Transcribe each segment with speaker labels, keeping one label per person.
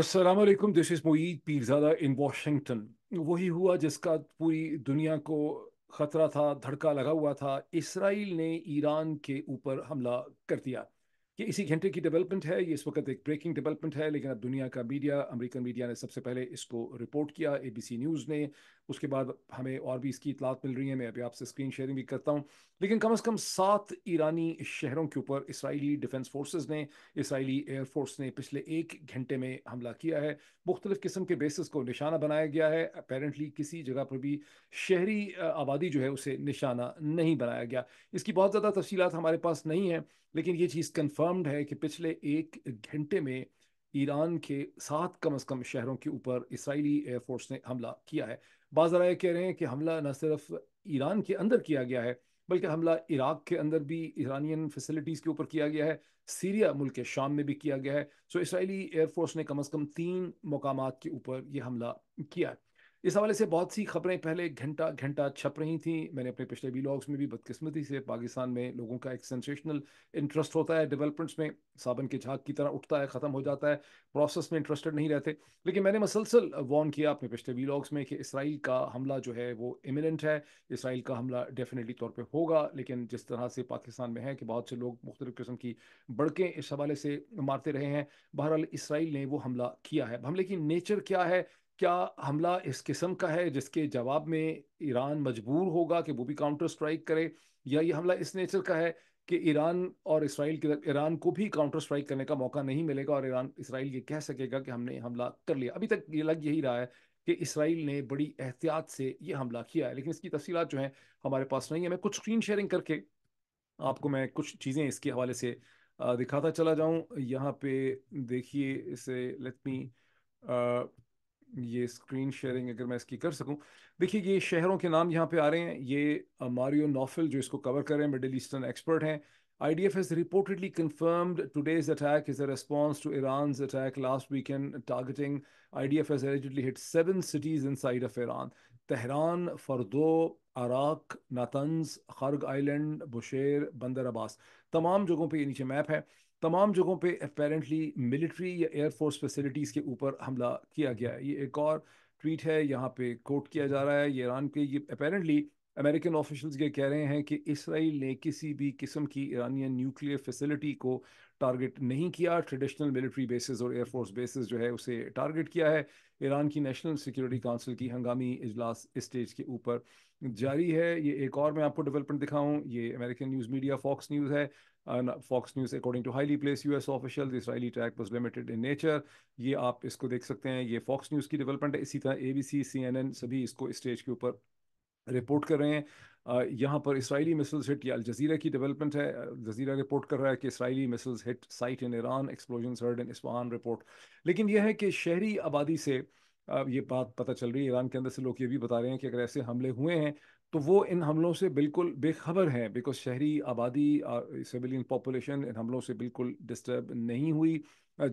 Speaker 1: Aslam this is Moeed Pirzada in Washington वही हुआ जिसका पूरी दुनिया को ख़तरा था धड़का लगा हुआ था इसराइल ने ईरान के ऊपर हमला कर दिया ये इसी घंटे की डेवलपमेंट है ये इस वक्त एक ब्रेकिंग डेवलपमेंट है लेकिन अब दुनिया का मीडिया अमेरिकन मीडिया ने सबसे पहले इसको रिपोर्ट किया एबीसी न्यूज़ ने उसके बाद हमें और भी इसकी इतलात मिल रही है मैं अभी आपसे स्क्रीन शेयरिंग भी करता हूँ लेकिन कम अज़ कम सात ईरानी शहरों के ऊपर इसराइली डिफेंस फोर्सेज ने इसराइली एयरफोर्स ने पिछले एक घंटे में हमला किया है मुख्तलिफ़ किस्म के बेसिस को निशाना बनाया गया है अपेरेंटली किसी जगह पर भी शहरी आबादी जो है उसे निशाना नहीं बनाया गया इसकी बहुत ज़्यादा तफसीत हमारे पास नहीं है लेकिन ये चीज़ कन्फर्म्ड है कि पिछले एक घंटे में ईरान के सात कम अज़ कम शहरों के ऊपर इसराइली एयरफोर्स ने हमला किया है बाज़राए कह रहे हैं कि हमला न सिर्फ ईरान के अंदर किया गया है बल्कि हमला इराक के अंदर भी ईरानियन फैसिलिटीज़ के ऊपर किया गया है सीरिया मुल्क के शाम में भी किया गया है सो इसराइली एयरफोर्स ने कम अज़ कम तीन मकाम के ऊपर यह हमला किया है इस हवाले से बहुत सी खबरें पहले घंटा घंटा छप रही थी मैंने अपने पिछले लॉग्स में भी बदकिस्मती से पाकिस्तान में लोगों का एक सेंसेशनल इंटरेस्ट होता है डेवलपमेंट्स में साबन के झाग की तरह उठता है ख़त्म हो जाता है प्रोसेस में इंटरेस्टेड नहीं रहते लेकिन मैंने मसलसल वॉर्न किया अपने पिछले व्लॉग्स में कि इसराइल का हमला जो है वो इमिनेंट है इसराइल का हमला डेफिनेटली तौर पर होगा लेकिन जिस तरह से पाकिस्तान में है कि बहुत से लोग मुख्तु किस्म की बड़कें इस हवाले से मारते रहे हैं बहरहाल इसराइल ने वो हमला किया है हमले की नेचर क्या है क्या हमला इस किस्म का है जिसके जवाब में ईरान मजबूर होगा कि वो भी काउंटर स्ट्राइक करे या ये हमला इस नेचर का है कि ईरान और इसराइल के ईरान को भी काउंटर स्ट्राइक करने का मौका नहीं मिलेगा और ईरान इसराइल ये कह सकेगा कि हमने हमला कर लिया अभी तक ये लग यही रहा है कि इसराइल ने बड़ी एहतियात से ये हमला किया है लेकिन इसकी तफसीत जो है हमारे पास नहीं है मैं कुछ स्क्रीन शेयरिंग करके आपको मैं कुछ चीज़ें इसके हवाले से दिखाता चला जाऊं यहाँ पे देखिए इसे लेट मी ये स्क्रीन शेयरिंग अगर मैं इसकी कर सकूं देखिए ये शहरों के नाम यहाँ पे आ रहे हैं ये मारियो नॉफिल जो इसको कवर कर रहे हैं मिडिल ईस्टर्न एक्सपर्ट हैं IDF has reportedly confirmed today's attack is a response to Iran's attack last weekend targeting IDF has allegedly hit seven cities inside of Iran Tehran, Fardo, Arak, Natanz, Kharg Island, Bushehr, Bandar Abbas तमाम जगहों पे ये नीचे map है तमाम जगहों पे apparently military या एयरफोर्स फैसिलिटीज़ के ऊपर हमला किया गया है ये एक और ट्वीट है यहाँ पे कोट किया जा रहा है ये ईरान के ये अपेरेंटली अमेरिकन ऑफिशल्स ये कह रहे हैं कि इसराइल ने किसी भी किस्म की ईरानियन न्यूक्लियर फैसिलिटी को टारगेट नहीं किया ट्रेडिशनल मिलिट्री बेसिस और एयरफोर्स बेसिस जो है उसे टारगेट किया है ईरान की नेशनल सिक्योरिटी काउंसिल की हंगामी इजलास स्टेज के ऊपर जारी है ये एक और मैं आपको डेवलपमेंट दिखाऊं ये American news media Fox News है on Fox News according to highly placed US official the Israeli attack was limited in nature ये आप इसको देख सकते हैं ये Fox News की डेवलपमेंट है इसी तरह ABC CNN सभी इसको स्टेज के ऊपर रिपोर्ट कर रहे हैं uh, यहाँ पर इसराइली मिसल्स हिट या अलजीरा की डेवलपमेंट है जजीरा रिपोर्ट कर रहा है कि Israeli missiles hit site in Iran explosion heard in Isfahan report लेकिन यह है कि शहरी आबादी से ये बात पता चल रही है ईरान के अंदर से लोग ये भी बता रहे हैं कि अगर ऐसे हमले हुए हैं तो वो इन हमलों से बिल्कुल बेखबर हैं बिकॉज शहरी आबादी सिविलियन पॉपुलेशन इन हमलों से बिल्कुल डिस्टर्ब नहीं हुई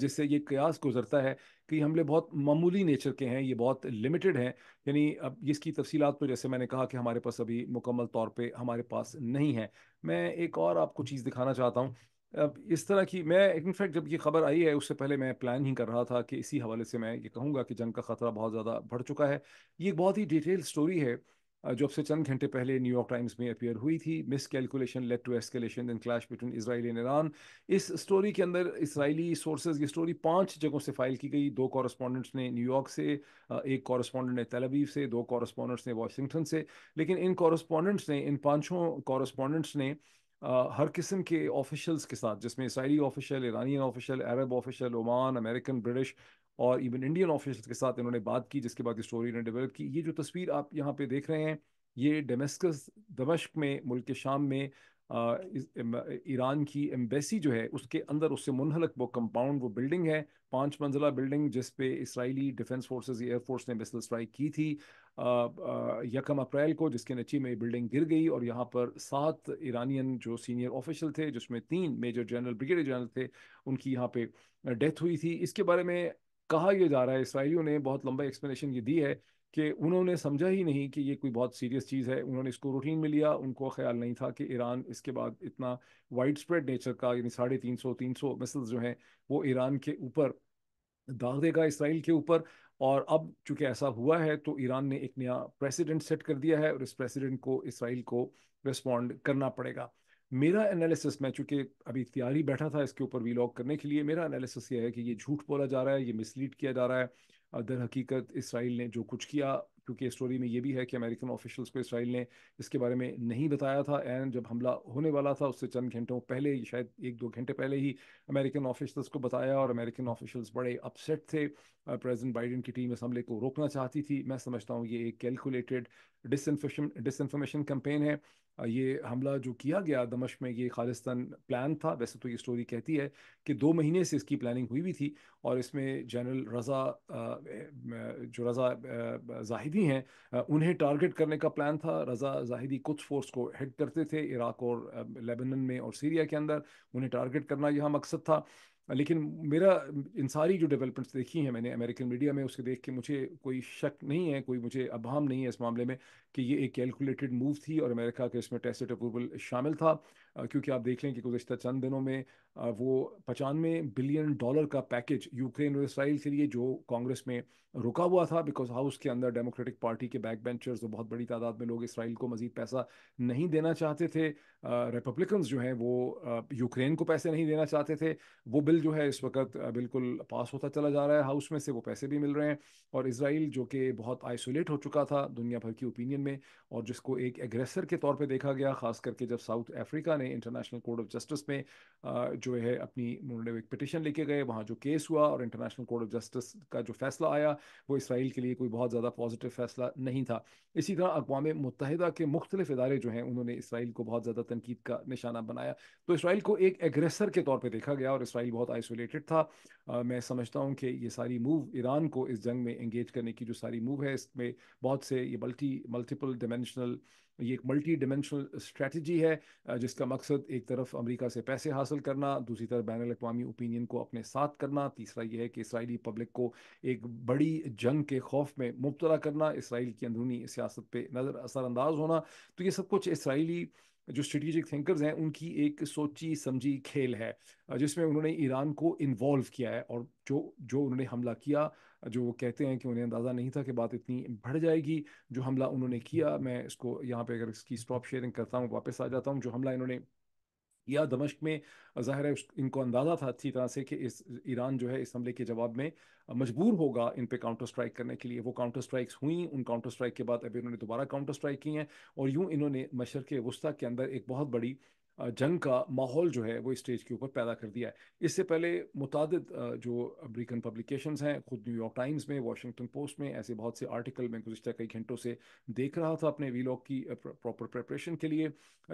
Speaker 1: जिससे ये कयास गुजरता है कि हमले बहुत मामूली नेचर के हैं ये बहुत लिमिटेड हैं यानी अब इसकी तफसीलात तो जैसे मैंने कहा कि हमारे पास अभी मुकम्मल तौर पे हमारे पास नहीं है मैं एक और आपको चीज़ दिखाना चाहता हूँ अब इस तरह की मैं इनफैक्ट जब ये खबर आई है उससे पहले मैं प्लान ही कर रहा था कि इसी हवाले से मैं ये कहूँगा कि जंग का ख़तरा बहुत ज़्यादा बढ़ चुका है ये एक बहुत ही डिटेल स्टोरी है जो अब से चंद घंटे पहले न्यूयॉर्क टाइम्स में अपियर हुई थी miscalculation led to escalation in clash between Israel and Iran इस स्टोरी के अंदर इसराइली सोर्सेज ये स्टोरी पांच जगहों से फाइल की गई दो कॉरस्पॉन्डेंट्स ने न्यूयॉर्क से एक कॉरस्पॉन्डेंट ने तेलबीव से दो कॉरस्पॉन्डेंट्स ने वॉशिंगटन से लेकिन इन कॉरस्पॉन्डेंट्स ने इन पाँचों कॉरस्पॉन्डेंट्स ने Uh, हर किस्म के ऑफिशल्स के साथ जिसमें इसराइली ऑफिशल ईरानी official Arab official Oman American British और इवन इंडियन ऑफिसल्स के साथ इन्होंने बात की जिसके बाद स्टोरी ने डेवलप की ये जो तस्वीर आप यहाँ पे देख रहे हैं ये डमेस्कस दमश्क में मुल्क शाम में ईरान की एम्बेसी जो है उसके अंदर उससे मुनहलक वो कंपाउंड वो बिल्डिंग है पांच मंजिला बिल्डिंग जिस पे इसराइली डिफेंस फोर्सेस एयरफोर्स ने मिसल स्ट्राइक की थी यकम अप्रैल को जिसके नची में बिल्डिंग गिर गई और यहाँ पर सात ईरानियन जो सीनियर ऑफिशियल थे जिसमें तीन मेजर जनरल ब्रिगेडियर जनरल थे उनकी यहाँ पे डेथ हुई थी इसके बारे में कहा यह जा रहा है इसराइलियों ने बहुत लंबा एक्सप्लेनेशन ये दी है कि उन्होंने समझा ही नहीं कि ये कोई बहुत सीरियस चीज़ है उन्होंने इसको रूटीन में लिया उनको ख्याल नहीं था कि ईरान इसके बाद इतना वाइड स्प्रेड नेचर का यानी साढ़े तीन सौ तीन सौ मिसल्स जो हैं वो ईरान के ऊपर दाग देगा इसराइल के ऊपर और अब चूंकि ऐसा हुआ है तो ईरान ने एक नया प्रेसिडेंट सेट कर दिया है और इस प्रेसिडेंट को इसराइल को रिस्पॉन्ड करना पड़ेगा मेरा एनालिसिस मैं चूँकि अभी ही बैठा था इसके ऊपर वीलॉग करने के लिए मेरा एनालिसिस ये है कि ये झूठ बोला जा रहा है ये मिसलीड किया जा रहा है दर हकीकत इसराइल ने जो कुछ किया क्योंकि स्टोरी में ये भी है कि अमेरिकन ऑफिशल्स को इसराइल ने इसके बारे में नहीं बताया था एंड जब हमला होने वाला था उससे चंद घंटों पहले शायद एक दो घंटे पहले ही अमेरिकन ऑफिशल्स को बताया और अमेरिकन ऑफिशल्स बड़े अपसेट थे प्रेसिडेंट बाइडेन की टीम इस हमले को रोकना चाहती थी मैं समझता हूँ ये एक कैलकुलेटेड डिसइन्फॉर्मेशन डिसइन्फॉर्मेशन कैंपेन है ये हमला जो किया गया दमश में ये खालिस्तान प्लान था वैसे तो ये स्टोरी कहती है कि दो महीने से इसकी प्लानिंग हुई भी थी और इसमें जनरल रज़ा जो रज़ा जाहिदी हैं उन्हें टारगेट करने का प्लान था रज़ा जाहिदी कुछ फोर्स को हेड करते थे इराक और लेबनन में और सीरिया के अंदर उन्हें टारगेट करना यह मकसद था लेकिन मेरा इन सारी जो डेवलपमेंट्स देखी हैं मैंने अमेरिकन मीडिया में उसके देख के मुझे कोई शक नहीं है कोई मुझे अभाम नहीं है इस मामले में कि ये एक कैलकुलेटेड मूव थी और अमेरिका के इसमें टेस्ट अप्रूवल शामिल था क्योंकि आप देख लें कि गुजशत चंद दिनों में वो पचानवे बिलियन डॉलर का पैकेज यूक्रेन और इसराइल के लिए जो कांग्रेस में रुका हुआ था बिकॉज हाउस के अंदर डेमोक्रेटिक पार्टी के बैक बेंचर्स तो बहुत बड़ी तादाद में लोग इसराइल को मजीद पैसा नहीं देना चाहते थे रिपब्लिकन्स जो हैं वो यूक्रेन को पैसे नहीं देना चाहते थे वो बिल जो है इस वक्त बिल्कुल पास होता चला जा रहा है हाउस में से वो पैसे भी मिल रहे हैं और इसराइल जो कि बहुत आइसोलेट हो चुका था दुनिया भर की ओपिनियन में और जिसको एक एग्रेसर के तौर पर देखा गया खास करके जब साउथ अफ्रीका ने इंटरनेशनल कोर्ट ऑफ जस्टिस में जो है अपनी उन्होंने एक पिटिशन लेके गए वहाँ जो केस हुआ और इंटरनेशनल कोर्ट ऑफ जस्टिस का जो फैसला आया वो इसराइल के लिए कोई बहुत ज़्यादा पॉजिटिव फैसला नहीं था इसी तरह अकवा मुतहदा के मुख्तलिफ इदारे जो हैं उन्होंने इसराइल को बहुत ज़्यादा तनकीद का निशाना बनाया तो इसराइल को एक एग्रेसर के तौर पर देखा गया और इसराइल बहुत आइसोलेटेड था मैं समझता हूँ कि ये सारी मूव ईरान को इस जंग में इंगेज करने की जो सारी मूव है इसमें बहुत से ये मल्टी मल्टीपल डिमेंशनल तो ये एक मल्टी डिमेंशनल स्ट्रेटजी है जिसका मकसद एक तरफ अमेरिका से पैसे हासिल करना दूसरी तरफ बैन अवी ओपिनियन को अपने साथ करना तीसरा यह है कि इसराइली पब्लिक को एक बड़ी जंग के खौफ में मुबतला करना इसराइल की अंदरूनी सियासत पर नज़र असरानंदाज होना तो ये सब कुछ इसराइली जो स्ट्रेटिजिक थिंकर्स हैं उनकी एक सोची समझी खेल है जिसमें उन्होंने ईरान को इन्वॉल्व किया है और जो जो उन्होंने हमला किया जो वो कहते हैं कि उन्हें अंदाज़ा नहीं था कि बात इतनी बढ़ जाएगी जो हमला उन्होंने किया हम्म। मैं इसको यहाँ पे अगर इसकी स्टॉप शेयरिंग करता हूँ वापस आ जाता हूँ जो हमला इन्होंने या दमश्क में ज़ाहिर है इनको अंदाज़ा था अच्छी तरह से कि इस ईरान जो है इस हमले के जवाब में मजबूर होगा इन पे काउंटर स्ट्राइक करने के लिए वो काउंटर स्ट्राइक्स हुई उन काउंटर स्ट्राइक के बाद अभी इन्होंने दोबारा काउंटर स्ट्राइक की हैं और यूँ इन्होंने मशरक़ वस्ती के अंदर एक बहुत बड़ी जंग का माहौल जो है वो स्टेज के ऊपर पैदा कर दिया है इससे पहले मुतद जो अमेरिकन पब्लिकेशन हैं खुद न्यूयॉर्क टाइम्स में वाशिंगटन पोस्ट में ऐसे बहुत से आर्टिकल में गुजशत कई घंटों से देख रहा था अपने वी की प्रॉपर प्रपरेशन के लिए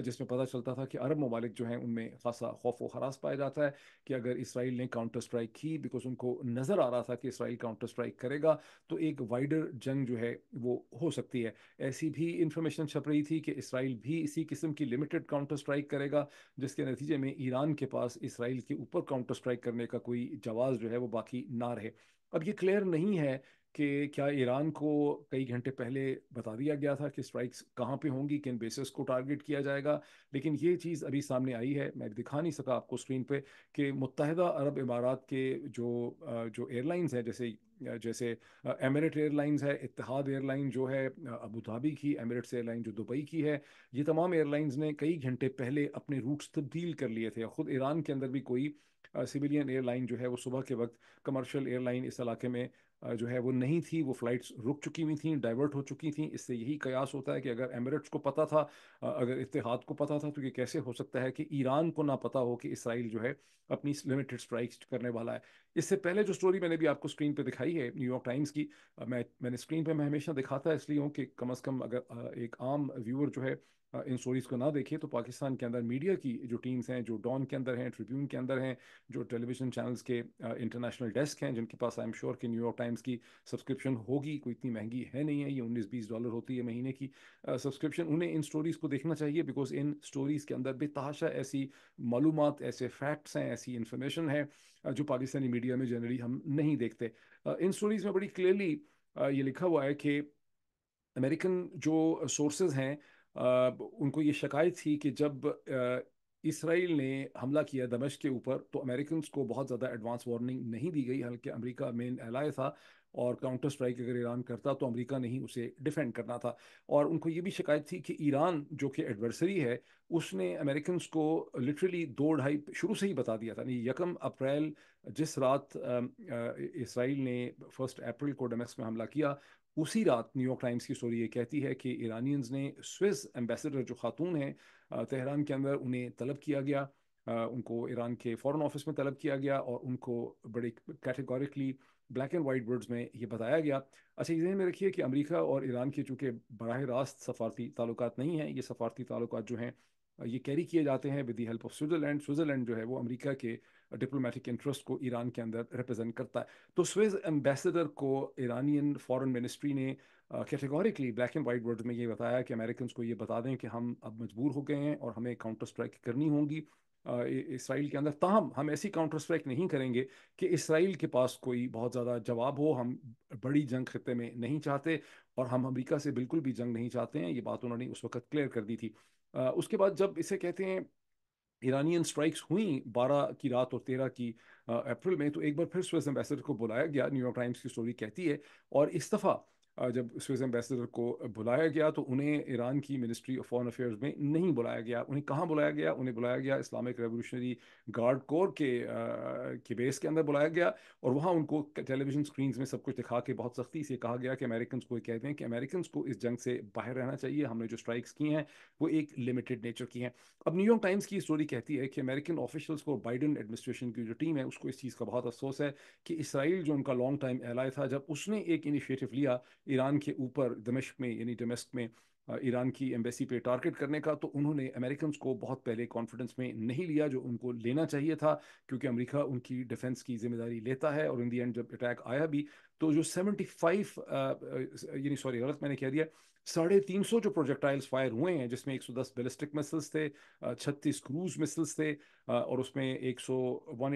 Speaker 1: जिसमें पता चलता था कि अरब ममालिक जो हैं उनमें खासा खौफ व हरास पाया जाता है कि अगर इसराइल ने काउंटर स्ट्राइक की बिकॉज उनको नज़र आ रहा था कि इसराइल काउंटर स्ट्राइक करेगा तो एक वाइडर जंग जो है वो हो सकती है ऐसी भी इंफॉर्मेशन छप रही थी कि इसराइल भी इसी किस्म की लिमिटेड काउंटर स्ट्राइक करेगा जाएगा जिसके नतीजे में ईरान के पास इसराइल के ऊपर काउंटर स्ट्राइक करने का कोई जवाब जो है वो बाकी ना रहे अब ये क्लियर नहीं है कि क्या ईरान को कई घंटे पहले बता दिया गया था कि स्ट्राइक्स कहाँ पे होंगी किन बेसिस को टारगेट किया जाएगा लेकिन ये चीज़ अभी सामने आई है मैं दिखा नहीं सका आपको स्क्रीन पे कि मुतहदा अरब इमारात के जो जो एयरलाइंस हैं जैसे जैसे एमिरेट एयरलाइंस है इतिहाद एयरलाइन जो है अबू धाबी की एमिरेट्स एयरलाइन जो दुबई की है ये तमाम एयरलाइंस ने कई घंटे पहले अपने रूट्स तब्दील कर लिए थे ख़ुद ईरान के अंदर भी कोई सिविलियन एयरलाइन जो है वो सुबह के वक्त कमर्शियल एयरलाइन इस इलाके में जो है वो नहीं थी वो फ़्लाइट्स रुक चुकी हुई थी डाइवर्ट हो चुकी थी इससे यही कयास होता है कि अगर एमिरेट्स को पता था अगर इतिहाद को पता था तो ये कैसे हो सकता है कि ईरान को ना पता हो कि इसराइल जो है अपनी लिमिटेड स्ट्राइक्स करने वाला है इससे पहले जो स्टोरी मैंने भी आपको स्क्रीन पर दिखाई है न्यूयॉर्क टाइम्स की मैं मैंने स्क्रीन पर मैं हमेशा दिखाता इसलिए हूँ कि कम अज़ कम अगर एक आम व्यूअर जो है इन स्टोरीज़ को ना देखें तो पाकिस्तान के अंदर मीडिया की जो टीम्स हैं जो डॉन के अंदर हैं ट्रिब्यून के अंदर हैं जो टेलीविजन चैनल्स के इंटरनेशनल डेस्क हैं जिनके पास आई एम श्योर कि न्यूयॉर्क टाइम्स की सब्सक्रिप्शन होगी कोई इतनी महंगी है नहीं है ये उन्नीस बीस डॉलर होती है महीने की सब्सक्रिप्शन उन्हें इन स्टोरीज़ को देखना चाहिए बिकॉज इन स्टोरीज़ के अंदर बेतहाशा ऐसी मालूम ऐसे फैक्ट्स हैं ऐसी इन्फॉर्मेशन है जो पाकिस्तानी मीडिया में जनरली हम नहीं देखते इन स्टोरीज़ में बड़ी क्लियरली ये लिखा हुआ है कि अमेरिकन जो सोर्सेज हैं उनको ये शिकायत थी कि जब इसराइल ने हमला किया दमश के ऊपर तो अमेरिकन को बहुत ज़्यादा एडवांस वार्निंग नहीं दी गई हल्कि अमेरिका मेन एलाय था और काउंटर स्ट्राइक अगर ईरान करता तो अमेरिका ने ही उसे डिफेंड करना था और उनको ये भी शिकायत थी कि ईरान जो कि एडवर्सरी है उसने अमेरिकन को लिटरली दो ढाई शुरू से ही बता दिया था यानी यकम अप्रैल जिस रात इसराइल ने फर्स्ट अप्रैल को डमेस्क में हमला किया उसी रात न्यूयॉर्क टाइम्स की स्टोरी ये कहती है कि ईरानियंस ने स्विस एम्बेसडर जो खातून हैं तेहरान के अंदर उन्हें तलब किया गया उनको ईरान के फॉरेन ऑफिस में तलब किया गया और उनको बड़े categorically black and white words में ये बताया गया अच्छा ये में रखिए कि अमेरिका और ईरान के चूँकि बरह रास्त सफारती ताल्लुक नहीं हैं ये सफारती ताल्लुक जो हैं ये कैरी किए जाते हैं with the help of Switzerland Switzerland जो है वो अमेरिका के डिप्लोमेटिक इंटरेस्ट को ईरान के अंदर रिप्रेजेंट करता है तो स्विस एम्बेसडर को ईरानियन फॉरेन मिनिस्ट्री ने categorically black and white word में ये बताया कि अमेरिकन को ये बता दें कि हम अब मजबूर हो गए हैं और हमें काउंटर स्ट्राइक करनी होगी इसराइल के अंदर ताहम हम ऐसी काउंटर स्ट्राइक नहीं करेंगे कि इसराइल के पास कोई बहुत ज़्यादा जवाब हो हम बड़ी जंग खत्े में नहीं चाहते और हम अमरीका से बिल्कुल भी जंग नहीं चाहते हैं ये बात उन्होंने उस वक्त क्लियर कर दी थी उसके बाद जब इसे कहते हैं ईरानियन स्ट्राइक्स हुई बारह की रात और तेरह की अप्रैल में तो एक बार फिर स्विस एम्बेसडर को बुलाया गया न्यूयॉर्क टाइम्स की स्टोरी कहती है और इस दफ़ा जब स्विस एम्बेसडर को बुलाया गया तो उन्हें ईरान की मिनिस्ट्री ऑफ फॉरेन अफेयर्स में नहीं बुलाया गया उन्हें कहाँ बुलाया गया उन्हें बुलाया गया इस्लामिक रेवोल्यूशनरी गार्ड कोर के के बेस के अंदर बुलाया गया और वहाँ उनको टेलीविजन स्क्रीन में सब कुछ दिखा के बहुत सख्ती से कहा गया कि अमेरिकन को कहते हैं कि अमेरिकन को इस जंग से बाहर रहना चाहिए हमने जो स्ट्राइक्स की हैं वो एक लिमिटेड नेचर की हैं अब न्यूयॉर्क टाइम्स की स्टोरी कहती है कि अमेरिकन ऑफिशल्स को बाइडन एडमिनिस्ट्रेशन की जो टीम है उसको इस चीज़ का बहुत अफसोस है कि इसराइल जो उनका लॉन्ग टाइम एलाय था जब उसने एक इनिशिएटिव लिया ईरान के ऊपर दमिश्क में यानी डोमेस्क में ईरान की एम्बेसी पे टारगेट करने का तो उन्होंने अमेरिकन को बहुत पहले कॉन्फिडेंस में नहीं लिया जो उनको लेना चाहिए था क्योंकि अमेरिका उनकी डिफेंस की जिम्मेदारी लेता है और इन दी एंड जब अटैक आया भी तो जो 75 यानी सॉरी गलत मैंने कह दिया साढ़े तीन सौ जो प्रोजेक्टाइल्स फायर हुए हैं जिसमें 110 बैलिस्टिक मिसल्स थे छत्तीस क्रूज मिसल्स थे और उसमें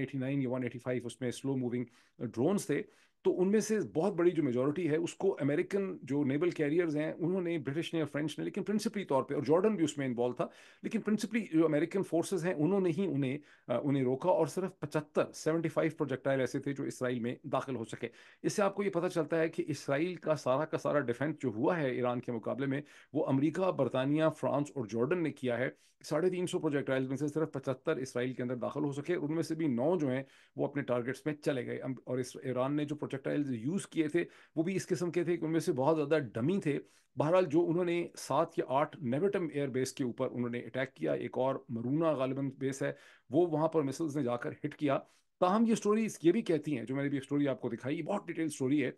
Speaker 1: एटी नाइन या 185 उसमें स्लो मूविंग ड्रोन्स थे तो उनमें से बहुत बड़ी जो मेजोरिटी है उसको अमेरिकन जो नेवल कैरियर्स हैं उन्होंने ब्रिटिश ने फ्रेंच ने लेकिन प्रिंसिपली तौर पे और जॉर्डन भी उसमें इन्वॉल्व था लेकिन प्रिंसिपली जो अमेरिकन फोर्सेस हैं उन्होंने ही उन्हें उन्हें रोका और सिर्फ पचहत्तर सेवेंटी फाइव प्रोजेक्टाइल ऐसे थे जो इसराइल में दाखिल हो सके इससे आपको ये पता चलता है कि इसराइल का सारा का सारा डिफेंस जो हुआ है ईरान के मुकाबले में वो अमरीका बरतानिया फ्रांस और जॉर्डन ने किया है साढ़े तीन सौ प्रोजेक्टाइल में से सिर्फ पचहत्तर इसराइल के अंदर दाखिल हो सके उनमें से भी नौ जो हैं वो अपने टारगेट्स में चले गए और इस ईरान ने जो प्रोजेक्टाइल्स यूज़ किए थे वो भी इस किस्म के थे उनमें से बहुत ज़्यादा डमी थे बहरहाल जो उन्होंने सात या आठ नेवेटम एयर बेस के ऊपर उन्होंने अटैक किया एक और मरूना गालिबन बेस है वो वहां पर मिसल्स ने जाकर हिट किया ताहम ये स्टोरी ये भी कहती हैं जो मैंने भी स्टोरी आपको दिखाई बहुत डिटेल स्टोरी है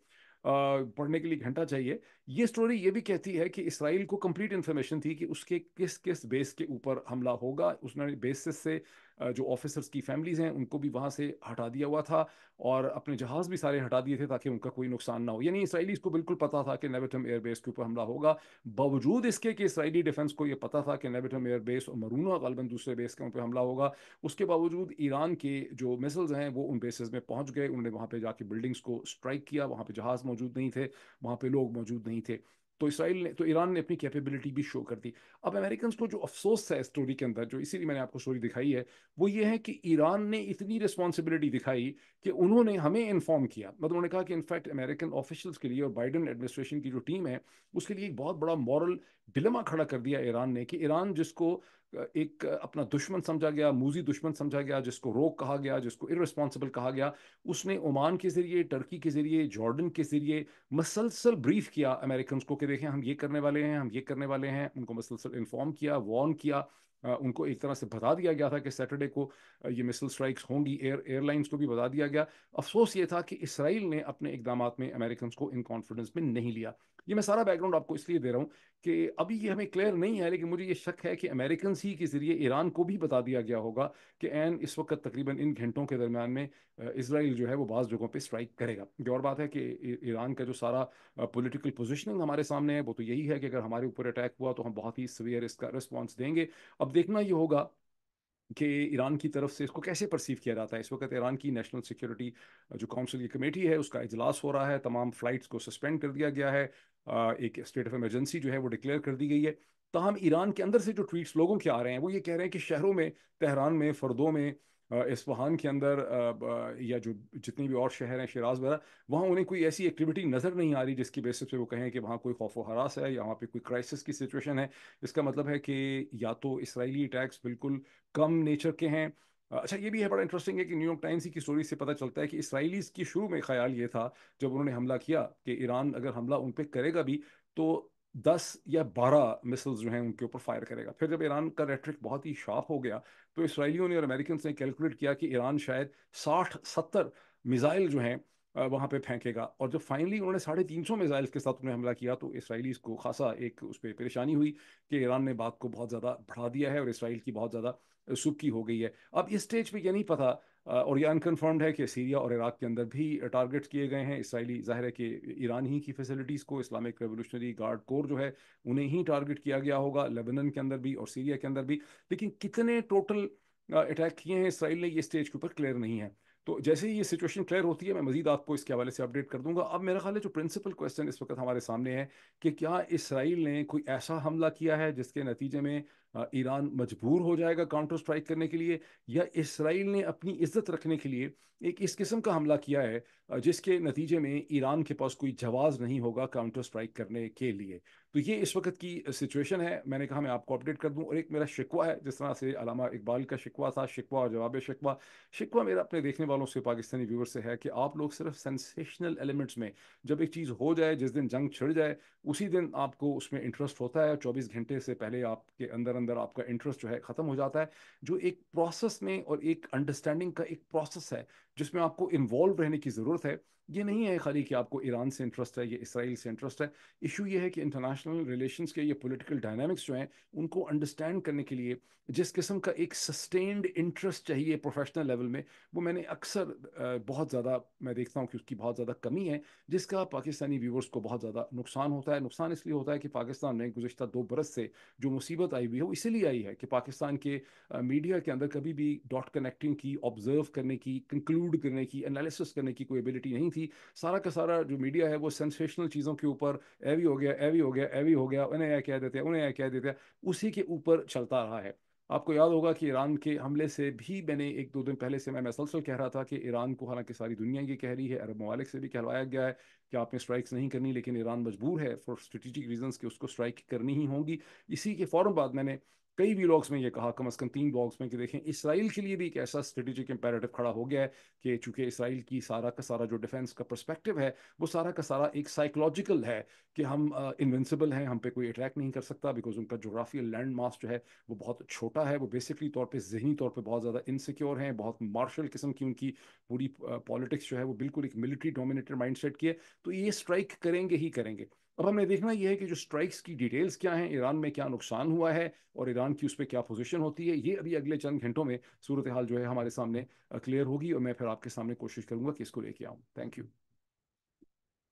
Speaker 1: पढ़ने के लिए घंटा चाहिए ये स्टोरी ये भी कहती है कि इसराइल को कंप्लीट इन्फॉर्मेशन थी कि उसके किस किस बेस के ऊपर हमला होगा उसने बेसिस से जो ऑफिसर्स की फैमिलीज हैं उनको भी वहाँ से हटा दिया हुआ था और अपने जहाज़ भी सारे हटा दिए थे ताकि उनका कोई नुकसान ना हो यानी इसराइली इसको बिल्कुल पता था कि नेबेटम एयरबेस के ऊपर हमला होगा बावजूद इसके कि इसराइली डिफेंस को यह पता था कि नेबेटम एयरबेस और मरूना गलबन दूसरे बेस के ऊपर हमला होगा उसके बावजूद ईरान के जो मिसल्स हैं वो उन बेसिस में पहुँच गए उन्होंने वहाँ पर जाके बिल्डिंग्स को स्ट्राइक किया वहाँ पर जहाज़ मौजूद नहीं थे वहाँ पर लोग मौजूद नहीं नहीं थे तो इसराइल ने तो ईरान ने अपनी कैपेबिलिटी भी शो कर दी अब अमेरिकन को तो जो अफसोस था स्टोरी के अंदर जो इसीलिए मैंने आपको स्टोरी दिखाई है वो ये है कि ईरान ने इतनी रिस्पॉन्सिबिलिटी दिखाई कि उन्होंने हमें इन्फॉर्म किया मतलब उन्होंने कहा कि इनफैक्ट अमेरिकन ऑफिशल्स के लिए और बाइडन एडमिनिस्ट्रेशन की जो टीम है उसके लिए एक बहुत बड़ा मॉरल डिलमा खड़ा कर दिया ईरान ने कि ईरान जिसको एक अपना दुश्मन समझा गया मूजी दुश्मन समझा गया जिसको रोक कहा गया जिसको इरेस्पॉन्सिबल कहा गया उसने ओमान के ज़रिए टर्की के ज़रिए जॉर्डन के ज़रिए मसलसल ब्रीफ किया अमेरिकन को कि देखें हम ये करने वाले हैं हम ये करने वाले हैं उनको मसलसल इन्फॉर्म किया वॉर्न किया उनको एक तरह से बता दिया गया था कि सैटरडे को ये मिसल स्ट्राइक्स होंगी एयर एयरलाइंस को भी बता दिया गया अफसोस ये था कि इसराइल ने अपने इकदाम में अमेरिकन को इन कॉन्फिडेंस में नहीं लिया ये मैं सारा बैकग्राउंड आपको इसलिए दे रहा हूँ कि अभी ये हमें क्लियर नहीं है लेकिन मुझे ये शक है कि अमेरिकन ही के ज़रिए ईरान को भी बता दिया गया होगा कि एन इस वक्त तकरीबन इन घंटों के दरमियान में इसराइल जो है वो बाज़ जगहों पर स्ट्राइक करेगा ये और बात है कि ईरान का जो सारा पोलिटिकल पोजिशनिंग हमारे सामने है वो तो यही है कि अगर हमारे ऊपर अटैक हुआ तो हम बहुत ही सीवियर इसका रिस्पॉन्स देंगे अब देखना ये होगा कि ईरान की तरफ से इसको कैसे परसीव किया जाता है इस वक्त ईरान की नेशनल सिक्योरिटी जो काउंसिल की कमेटी है उसका इजलास हो रहा है तमाम फ़्लाइट्स को सस्पेंड कर दिया गया है एक स्टेट ऑफ एमरजेंसी जो है वो डिक्लेयर कर दी गई है तहम ईरान के अंदर से जो ट्वीट्स लोगों के आ रहे हैं वो ये कह रहे हैं कि शहरों में तहरान में फर्दों में इसफहान के अंदर या जो जितने भी और शहर हैं शराज वगैरह वहाँ उन्हें कोई ऐसी एक्टिविटी नज़र नहीं आ रही जिसकी बेसिस पे वो कहें कि वहाँ कोई खौफ हरास है या वहाँ पे कोई क्राइसिस की सिचुएशन है इसका मतलब है कि या तो इसराइली अटैक्स बिल्कुल कम नेचर के हैं अच्छा ये भी है बड़ा इंटरेस्टिंग है कि न्यूयॉर्क टाइम्स की स्टोरी से पता चलता है कि इसराइलीज़ की शुरू में ख्याल ये था जब उन्होंने हमला किया कि ईरान अगर हमला उन पर करेगा भी तो दस या बारह मिसल्स जो हैं उनके ऊपर फायर करेगा फिर जब ईरान का रेट्रिक बहुत ही शार्प हो गया तो इसराइलियों ने और अमेरिकन ने कैलकुलेट किया कि ईरान शायद साठ सत्तर मिज़ाइल जो हैं वहाँ पे फेंकेगा और जब फाइनली उन्होंने साढ़े तीन सौ मिज़ाइल के साथ उन्हें हमला किया तो इसराइलीस को खासा एक उस पर परेशानी हुई कि ईरान ने बात को बहुत ज़्यादा बढ़ा दिया है और इसराइल की बहुत ज़्यादा सुक्की हो गई है अब इस स्टेज पर यह नहीं पता और ये अनकन्फर्म्ड है कि सीरिया और इराक के अंदर भी टारगेट किए गए हैं इसराइली ज़ाहिर है कि ईरान ही की फैसिलिटीज़ को इस्लामिक रेवोल्यूशनरी गार्ड कोर जो है उन्हें ही टारगेट किया गया होगा लेबनन के अंदर भी और सीरिया के अंदर भी लेकिन कितने टोटल अटैक किए हैं इसराइल ने ये स्टेज के ऊपर क्लियर नहीं है तो जैसे ही ये सिचुएशन क्लियर होती है मैं मजीद आपको इसके हवाले से अपडेट कर दूंगा अब मेरा ख्याल है जो प्रिंसिपल क्वेश्चन इस वक्त हमारे सामने है कि क्या इसराइल ने कोई ऐसा हमला किया है जिसके नतीजे में ईरान मजबूर हो जाएगा काउंटर स्ट्राइक करने के लिए या इसराइल ने अपनी इज्जत रखने के लिए एक इस किस्म का हमला किया है जिसके नतीजे में ईरान के पास कोई जवाब नहीं होगा काउंटर स्ट्राइक करने के लिए तो ये इस वक्त की सिचुएशन है मैंने कहा मैं आपको अपडेट कर दूं और एक मेरा शिकवा है जिस तरह से अलामा इकबाल का शिकवा था शिकवा और जवाब शिकवा शिकवा मेरा अपने देखने वालों से पाकिस्तानी व्यूवर से है कि आप लोग सिर्फ सेंसेशनल एलिमेंट्स में जब एक चीज़ हो जाए जिस दिन जंग छिड़ जाए उसी दिन आपको उसमें इंटरेस्ट होता है चौबीस घंटे से पहले आपके अंदर अंदर आपका इंटरेस्ट जो है ख़त्म हो जाता है जो एक प्रोसेस में और एक अंडरस्टैंडिंग का एक प्रोसेस है जिसमें आपको इन्वॉल्व रहने की ज़रूरत है ये नहीं है खाली कि आपको ईरान से इंटरेस्ट है या इसराइल से इंटरेस्ट है इशू ये है कि इंटरनेशनल रिलेशंस के ये पॉलिटिकल डायनामिक्स जो हैं उनको अंडरस्टैंड करने के लिए जिस किस्म का एक सस्टेन्ड इंटरेस्ट चाहिए प्रोफेशनल लेवल में वो मैंने अक्सर बहुत ज़्यादा मैं देखता हूँ कि उसकी बहुत ज़्यादा कमी है जिसका पाकिस्तानी व्यूवर्स को बहुत ज़्यादा नुकसान होता है नुकसान इसलिए होता है कि पाकिस्तान में गुजशत दो बरस से जो मुसीबत आई हुई है वो इसीलिए आई है कि पाकिस्तान के मीडिया के अंदर कभी भी डॉट कनेक्टिंग की ऑब्जर्व करने की कंक्लूड कंक्लूड करने की एनालिसिस करने की कोई एबिलिटी नहीं थी सारा का सारा जो मीडिया है वो सेंसेशनल चीज़ों के ऊपर एवी हो गया एवी हो गया एवी हो गया उन्हें यह कह देते हैं उन्हें यह कह देते हैं उसी के ऊपर चलता रहा है आपको याद होगा कि ईरान के हमले से भी मैंने एक दो दिन पहले से मैं मसलसल कह रहा था कि ईरान को हालांकि सारी दुनिया ये कह रही है अरब ममालिक से भी कहलवाया गया है कि आपने स्ट्राइक्स नहीं करनी लेकिन ईरान मजबूर है फॉर स्ट्रेटिजिक रीजंस कि उसको स्ट्राइक करनी ही होंगी इसी के फ़ौर बाद मैंने कई ब्लॉग्स में ये कहा कम अज़ कम तीन ब्लॉग्स में कि देखें इसराइल के लिए भी एक ऐसा स्ट्रेटेजिक इंपेरेटिव खड़ा हो गया है कि चूँकि इसराइल की सारा का सारा जो डिफेंस का परस्पेक्टिव है वो सारा का सारा एक साइकोलॉजिकल है कि हम इन्वेंसिबल uh, हैं हम पे कोई अटैक नहीं कर सकता बिकॉज उनका जोग्राफिकल लैंड मास जो है वो बहुत छोटा है वो बेसिकली तौर पर जहनी तौर पर बहुत ज़्यादा इनसिक्योर हैं बहुत मार्शल किस्म की उनकी पूरी पॉलिटिक्स uh, जो है वो बिल्कुल एक मिलिट्री डोमिनेटेड माइंड सेट की है तो ये स्ट्राइक करेंगे ही करेंगे अब हमें देखना यह है कि जो स्ट्राइक्स की डिटेल्स क्या हैं ईरान में क्या नुकसान हुआ है और ईरान की उस पर क्या पोजीशन होती है ये अभी अगले चंद घंटों में सूरत हाल जो है हमारे सामने क्लियर होगी और मैं फिर आपके सामने कोशिश करूँगा कि इसको लेके आऊँ थैंक यू